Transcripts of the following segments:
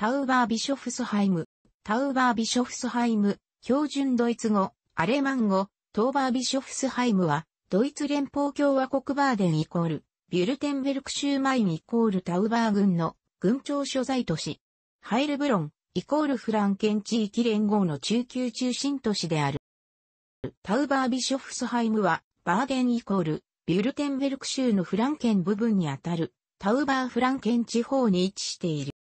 タウバー・ビショフスハイム、タウバー・ビショフスハイム、標準ドイツ語、アレマン語、トーバー・ビショフスハイムは、ドイツ連邦共和国バーデンイコール、ビュルテンベルク州マインイコールタウバー軍の軍庁所在都市。ハイルブロン、イコールフランケン地域連合の中級中心都市である。タウバー・ビショフスハイムは、バーデンイコール、ビュルテンベルク州のフランケン部分にあたる、タウバー・フランケン地方に位置している。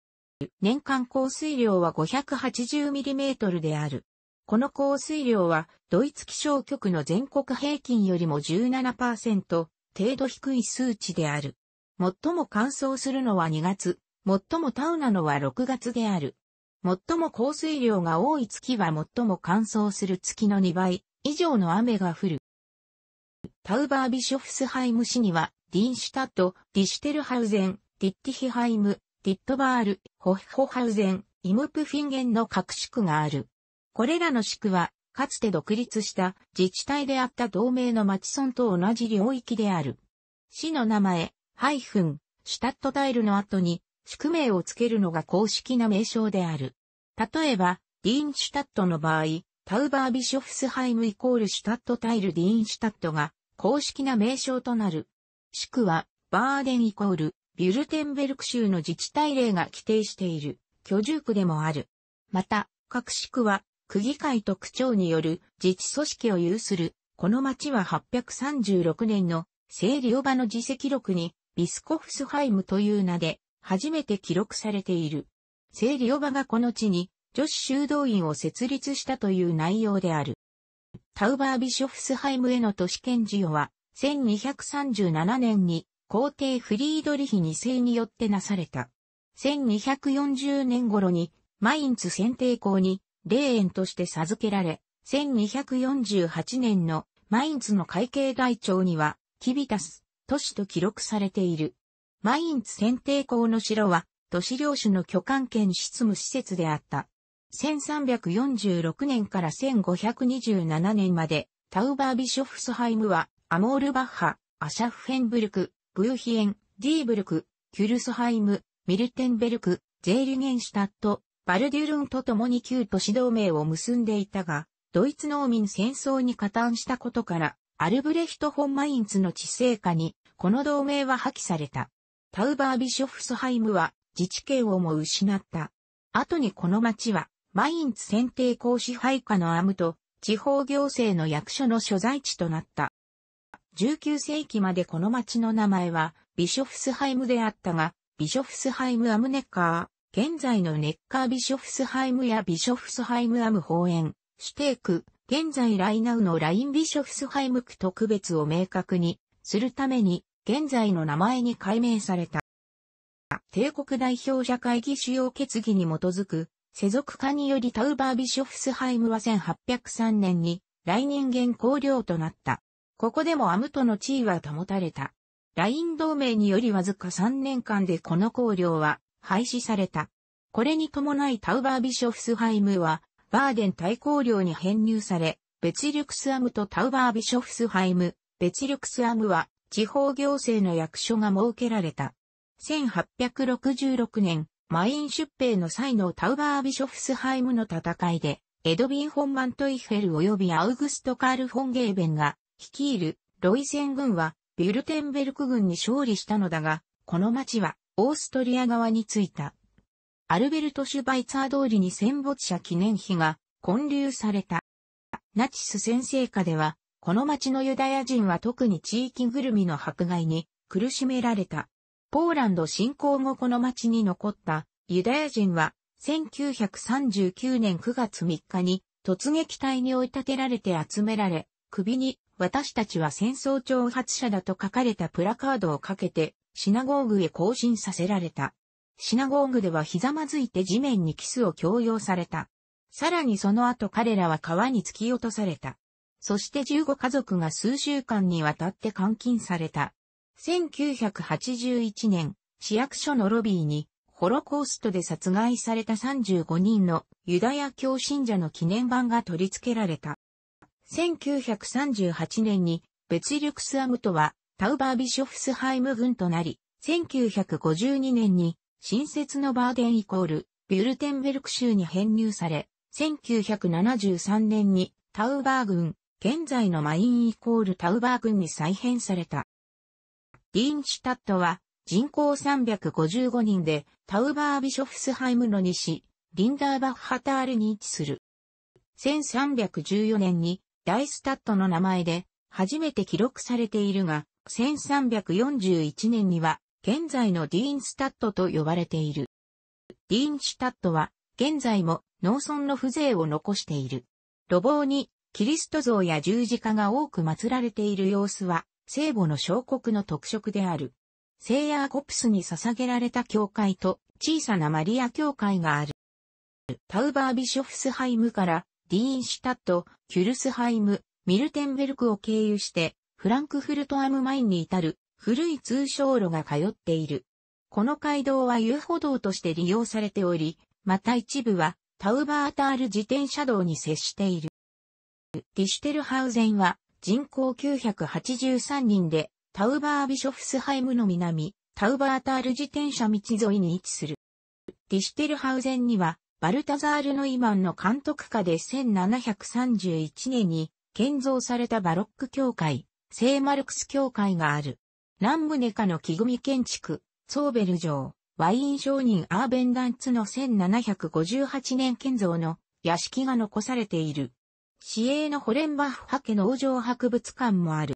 年間降水量は 580mm である。この降水量は、ドイツ気象局の全国平均よりも17%程度低い数値である。最も乾燥するのは2月、最もタウなのは6月である。最も降水量が多い月は最も乾燥する月の2倍以上の雨が降る。タウバービショフスハイム市には、ディンシュタット、ディシュテルハウゼン、ディッティヒハイム、ディットバール、ホッホハウゼン、イムプフィンゲンの各地区がある。これらの地区は、かつて独立した自治体であった同盟の町村と同じ領域である。市の名前、ハイフン、シュタットタイルの後に、宿名をつけるのが公式な名称である。例えば、ディーンシュタットの場合、タウバービショフスハイムイコールシュタットタイルディーンシュタットが公式な名称となる。宿は、バーデンイコールビュルテンベルク州の自治体例が規定している居住区でもある。また、各市区は区議会と区長による自治組織を有する、この町は836年の聖リオバの自席録にビスコフスハイムという名で初めて記録されている。聖リオバがこの地に女子修道院を設立したという内容である。タウバービショフスハイムへの都市権授与は1237年に皇帝フリードリヒ2世によってなされた。1240年頃にマインツ選定校に霊園として授けられ、1248年のマインツの会計台帳には、キビタス、都市と記録されている。マインツ選定校の城は、都市領主の巨管権執務施設であった。1346年から1527年まで、タウバービショフスハイムは、アモールバッハ、アシャフフェンブルク、ブーヒエン、ディーブルク、キュルスハイム、ミルテンベルク、ゼーリゲンシュタット、バルデュルンと共に旧都市同盟を結んでいたが、ドイツ農民戦争に加担したことから、アルブレヒト・ホンマインツの治世下に、この同盟は破棄された。タウバービショフスハイムは自治権をも失った。後にこの町は、マインツ選定公支配下のアムと、地方行政の役所の所在地となった。19世紀までこの町の名前はビショフスハイムであったが、ビショフスハイムアムネッカー、現在のネッカービショフスハイムやビショフスハイムアム方園、シュテーク、現在ライナウのラインビショフスハイム区特別を明確にするために、現在の名前に改名された。帝国代表者会議主要決議に基づく、世俗化によりタウバービショフスハイムは1803年に、来人元公領となった。ここでもアムトの地位は保たれた。ライン同盟によりわずか3年間でこの公領は廃止された。これに伴いタウバービショフスハイムはバーデン大公領に編入され、ベチルクスアムとタウバービショフスハイム、ベチルクスアムは地方行政の役所が設けられた。1866年、マイン出兵の際のタウバービショフスハイムの戦いで、エドビン・ホンマントイフェル及びアウグスト・カール・フォンゲーベンが率いるロイセン軍はビュルテンベルク軍に勝利したのだが、この町はオーストリア側に着いた。アルベルト・シュバイツァー通りに戦没者記念碑が建立された。ナチス先生下では、この町のユダヤ人は特に地域ぐるみの迫害に苦しめられた。ポーランド侵攻後この町に残ったユダヤ人は1939年9月3日に突撃隊に追い立てられて集められ、首に私たちは戦争挑発者だと書かれたプラカードをかけて、シナゴーグへ行進させられた。シナゴーグではひざまずいて地面にキスを強要された。さらにその後彼らは川に突き落とされた。そして15家族が数週間にわたって監禁された。1981年、市役所のロビーに、ホロコーストで殺害された35人のユダヤ教信者の記念版が取り付けられた。1938年にベツルクスアムトはタウバービショフスハイム軍となり、1952年に新設のバーデンイコールビュルテンベルク州に編入され、1973年にタウバー軍、現在のマインイコールタウバー軍に再編された。ディーンシュタットは人口355人でタウバービショフスハイムの西、リンダーバッハタールに位置する。1314年にダイスタットの名前で初めて記録されているが、1341年には現在のディーンスタットと呼ばれている。ディーンシュタットは現在も農村の風情を残している。路傍にキリスト像や十字架が多く祀られている様子は聖母の小国の特色である。聖ヤーコプスに捧げられた教会と小さなマリア教会がある。タウバービショフスハイムからディーンシュタット、キュルスハイム、ミルテンベルクを経由して、フランクフルトアムマインに至る古い通商路が通っている。この街道は遊歩道として利用されており、また一部はタウバータール自転車道に接している。ディシュテルハウゼンは人口983人で、タウバービショフスハイムの南、タウバータール自転車道沿いに位置する。ディシュテルハウゼンにはバルタザール・ノイマンの監督下で1731年に建造されたバロック教会、聖マルクス教会がある。南ネ下の木組建築、ソーベル城、ワイン商人アーベンダンツの1758年建造の屋敷が残されている。市営のホレンバッフ派家農場博物館もある。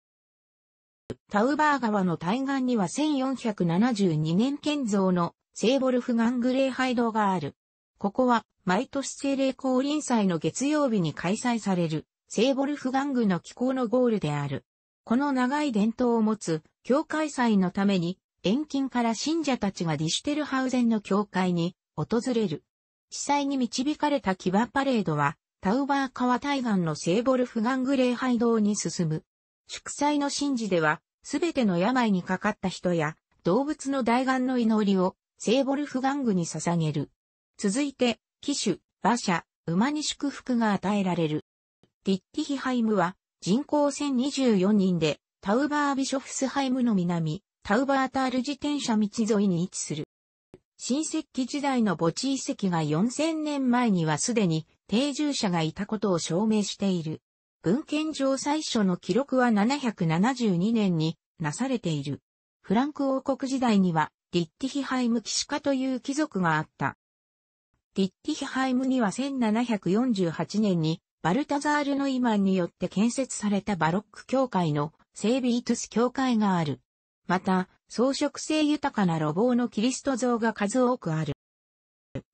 タウバー川の対岸には1472年建造の聖ボルフガングレーイドがある。ここは毎年政令降臨祭の月曜日に開催される聖ボルフガングの気候のゴールである。この長い伝統を持つ教会祭のために遠近から信者たちがディシュテルハウゼンの教会に訪れる。地裁に導かれた騎馬パレードはタウバー川対岸の聖ボルフガング礼拝堂に進む。祝祭の神事ではすべての病にかかった人や動物の大願の祈りを聖ボルフガングに捧げる。続いて、騎手、馬車、馬に祝福が与えられる。ディッティヒハイムは人口1024人で、タウバービショフスハイムの南、タウバータール自転車道沿いに位置する。新石器時代の墓地遺跡が4000年前にはすでに定住者がいたことを証明している。文献上最初の記録は772年になされている。フランク王国時代には、ディッティヒハイム騎士家という貴族があった。ディッティヒハイムには1748年にバルタザール・ノイマンによって建設されたバロック教会のセービートス教会がある。また、装飾性豊かな路傍のキリスト像が数多くある。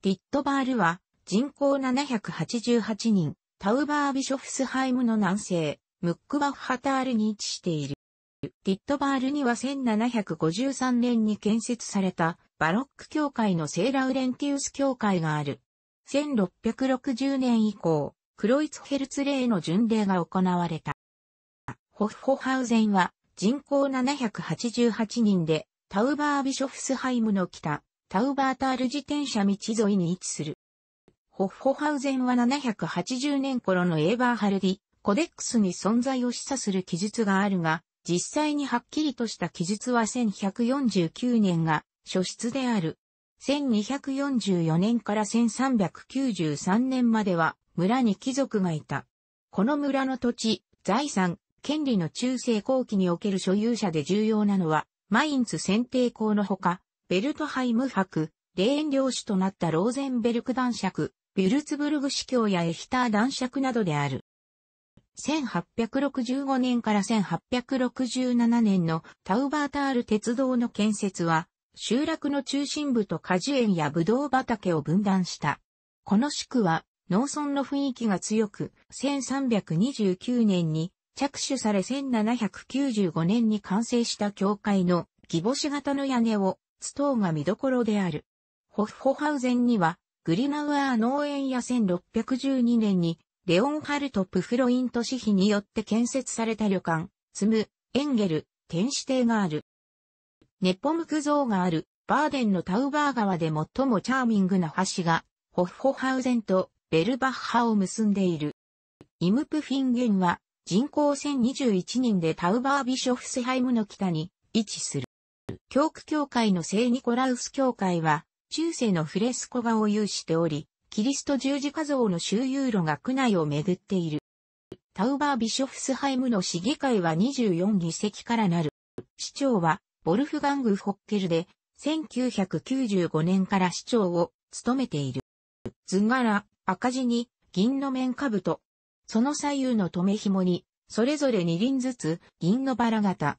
ディットバールは人口788人、タウバービショフスハイムの南西、ムックバッハタールに位置している。ティットバールには1753年に建設されたバロック教会のセーラウレンティウス教会がある。1660年以降、クロイツヘルツレーの巡礼が行われた。ホフホハウゼンは人口788人でタウバービショフスハイムの北、タウバータール自転車道沿いに位置する。ホッホハウゼンは780年頃のエーバーハルディ、コデックスに存在を示唆する記述があるが、実際にはっきりとした記述は1149年が初出である。1244年から1393年までは村に貴族がいた。この村の土地、財産、権利の中世後期における所有者で重要なのは、マインツ選定校のほか、ベルトハイム博、霊園領主となったローゼンベルク男爵、ビュルツブルグ司教やエヒター男爵などである。1865年から1867年のタウバータール鉄道の建設は、集落の中心部と果樹園やブドウ畑を分断した。この地区は農村の雰囲気が強く、1329年に着手され1795年に完成した教会のギボシ型の屋根をストーが見どころである。ホッホハウゼンにはグリナウアー農園や1612年にレオンハルト・プフロイント市費によって建設された旅館、ツム、エンゲル、天使邸がある。ネポムク像がある、バーデンのタウバー川で最もチャーミングな橋が、ホッホハウゼンとベルバッハを結んでいる。イムプフィンゲンは、人口1021人でタウバービショフスハイムの北に位置する。教区教会の聖ニコラウス教会は、中世のフレスコ画を有しており、キリスト十字架像の周遊路が区内を巡っている。タウバービショフスハイムの市議会は24議席からなる。市長は、ボルフガング・ホッケルで、1995年から市長を務めている。図柄、赤字に、銀の面兜。その左右の留め紐に、それぞれ二輪ずつ、銀のバラ型。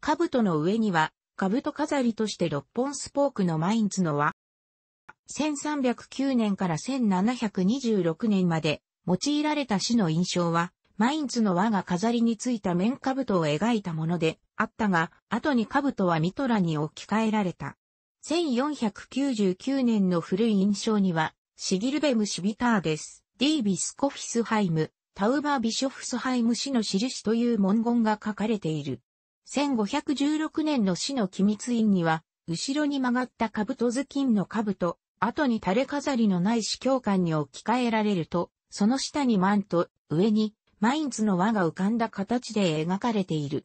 兜の上には、兜飾りとして六本スポークのマインツの輪、1309年から1726年まで用いられた詩の印象は、マインツの輪が飾りについた面兜を描いたものであったが、後に兜はミトラに置き換えられた。1499年の古い印象には、シギルベム・シビターです。ディービスコフィスハイム、タウバー・ビショフスハイム氏の印という文言が書かれている。1516年の死の機密印には、後ろに曲がった兜頭巾の兜、後に垂れ飾りのない司教官に置き換えられると、その下にマント、上にマインツの輪が浮かんだ形で描かれている。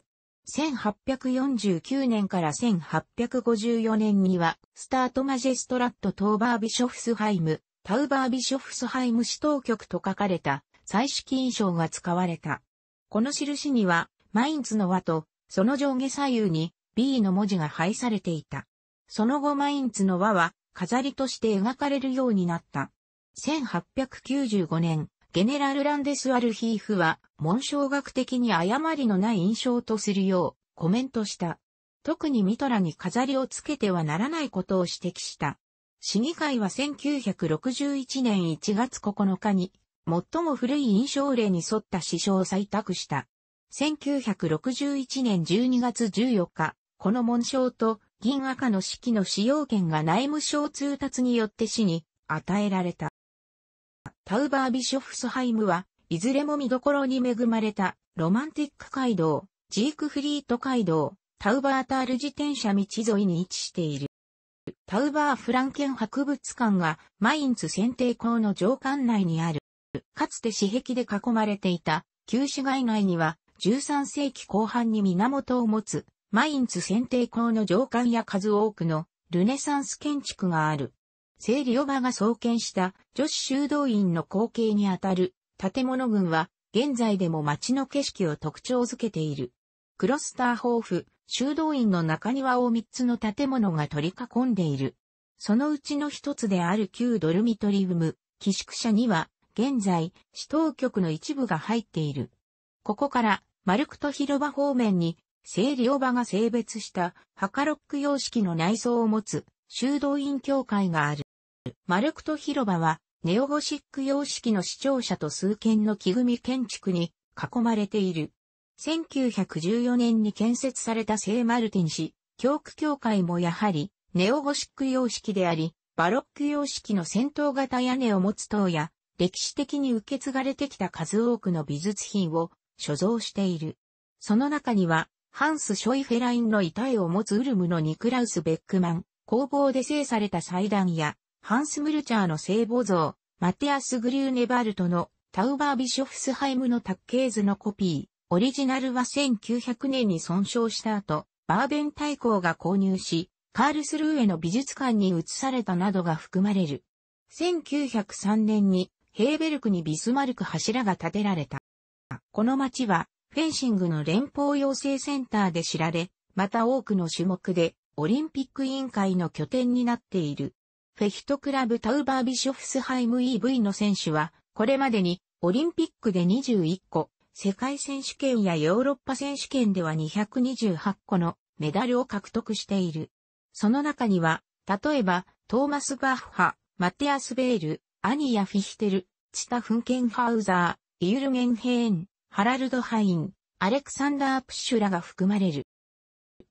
1849年から1854年には、スタートマジェストラット・トーバービショフスハイム、タウバービショフスハイム市当局と書かれた、彩色印象が使われた。この印には、マインツの輪と、その上下左右に、B の文字が配されていた。その後マインツの輪は、飾りとして描かれるようになった。1895年、ゲネラル・ランデス・アルヒーフは、紋章学的に誤りのない印象とするよう、コメントした。特にミトラに飾りをつけてはならないことを指摘した。市議会は1961年1月9日に、最も古い印象例に沿った指標を採択した。1961年12月14日、この紋章と銀赤の式の使用権が内務省通達によって市に与えられた。タウバービショフスハイムは、いずれも見どころに恵まれた、ロマンティック街道、ジークフリート街道、タウバータール自転車道沿いに位置している。タウバーフランケン博物館がマインツ選定校の上館内にある。かつて私壁で囲まれていた旧市街内には13世紀後半に源を持つマインツ選定校の上官や数多くのルネサンス建築がある。聖リオバが創建した女子修道院の後継にあたる建物群は現在でも街の景色を特徴づけている。クロスターホーフ、修道院の中庭を3つの建物が取り囲んでいる。そのうちの一つである旧ドルミトリウム、寄宿舎には、現在、市当局の一部が入っている。ここから、マルクト広場方面に聖リオバが性別した墓ロック様式の内装を持つ修道院教会がある。マルクト広場はネオゴシック様式の視聴者と数軒の木組建築に囲まれている。1914年に建設された聖マルティン氏、教区教会もやはりネオゴシック様式であり、バロック様式の戦闘型屋根を持つ塔や、歴史的に受け継がれてきた数多くの美術品を所蔵している。その中には、ハンス・ショイフェラインの遺体を持つウルムのニクラウス・ベックマン、工房で制された祭壇や、ハンス・ムルチャーの聖母像、マテアス・グリューネバルトのタウバー・ビショフスハイムの卓系図のコピー、オリジナルは1900年に損傷した後、バーベン大公が購入し、カールスルーへの美術館に移されたなどが含まれる。1903年にヘーベルクにビスマルク柱が建てられた。この町はフェンシングの連邦養成センターで知られ、また多くの種目でオリンピック委員会の拠点になっている。フェヒトクラブタウバービショフスハイム EV の選手は、これまでにオリンピックで21個、世界選手権やヨーロッパ選手権では228個のメダルを獲得している。その中には、例えば、トーマス・バッハ、マティアス・ベール、アニア・フィヒテル、チタ・フンケンハウザー、イールゲンヘーン、ハラルド・ハイン、アレクサンダー・プッシュらが含まれる。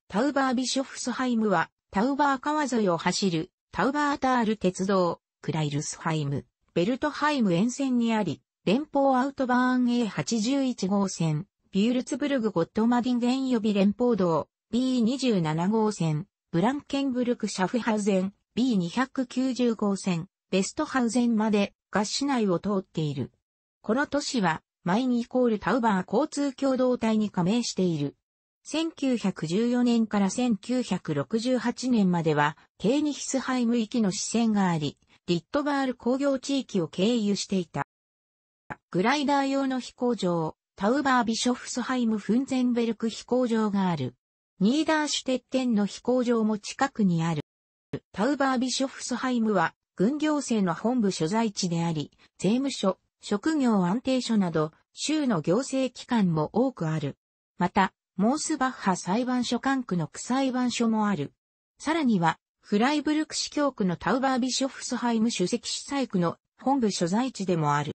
タウバー・ビショフスハイムは、タウバー川沿いを走る、タウバータール鉄道、クライルスハイム、ベルトハイム沿線にあり、連邦アウトバーン A81 号線、ビュールツブルグ・ゴットマディンゲン予備連邦道、B27 号線、ブランケンブルク・シャフハウゼン、B290 号線、ベストハウゼンまで、合市内を通っている。この都市は、マインイコールタウバー交通共同体に加盟している。1914年から1968年までは、ケーニヒスハイム行きの支線があり、リットバール工業地域を経由していた。グライダー用の飛行場、タウバービショフスハイムフンゼンベルク飛行場がある。ニーダーシュテッテンの飛行場も近くにある。タウバービショフスハイムは、軍行政の本部所在地であり、税務署、職業安定所など、州の行政機関も多くある。また、モースバッハ裁判所管区の区裁判所もある。さらには、フライブルク市教区のタウバービショフスハイム主席主催区の本部所在地でもある。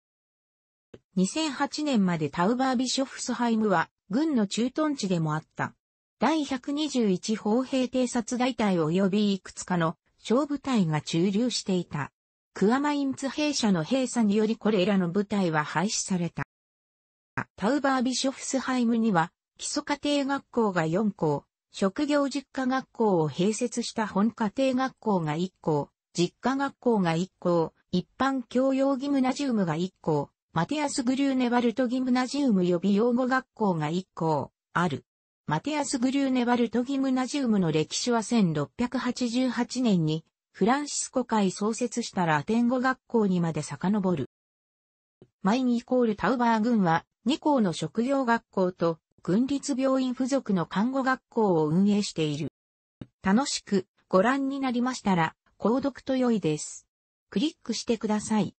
2008年までタウバービショフスハイムは軍の駐屯地でもあった。第121砲兵偵察大隊及びいくつかの小部隊が駐留していた。クアマインツ兵舎の閉鎖によりこれらの部隊は廃止された。タウバービショフスハイムには、基礎家庭学校が4校、職業実家学校を併設した本家庭学校が1校、実家学校が1校、一般教養ギムナジウムが1校、マテアス・グリューネバルトギムナジウム予備用語学校が1校、ある。マテアス・グリューネバルトギムナジウムの歴史は1688年に、フランシスコ会創設したラテン語学校にまで遡る。マインイコールタウバー軍は、2校の職業学校と、軍立病院付属の看護学校を運営している。楽しくご覧になりましたら、購読と良いです。クリックしてください。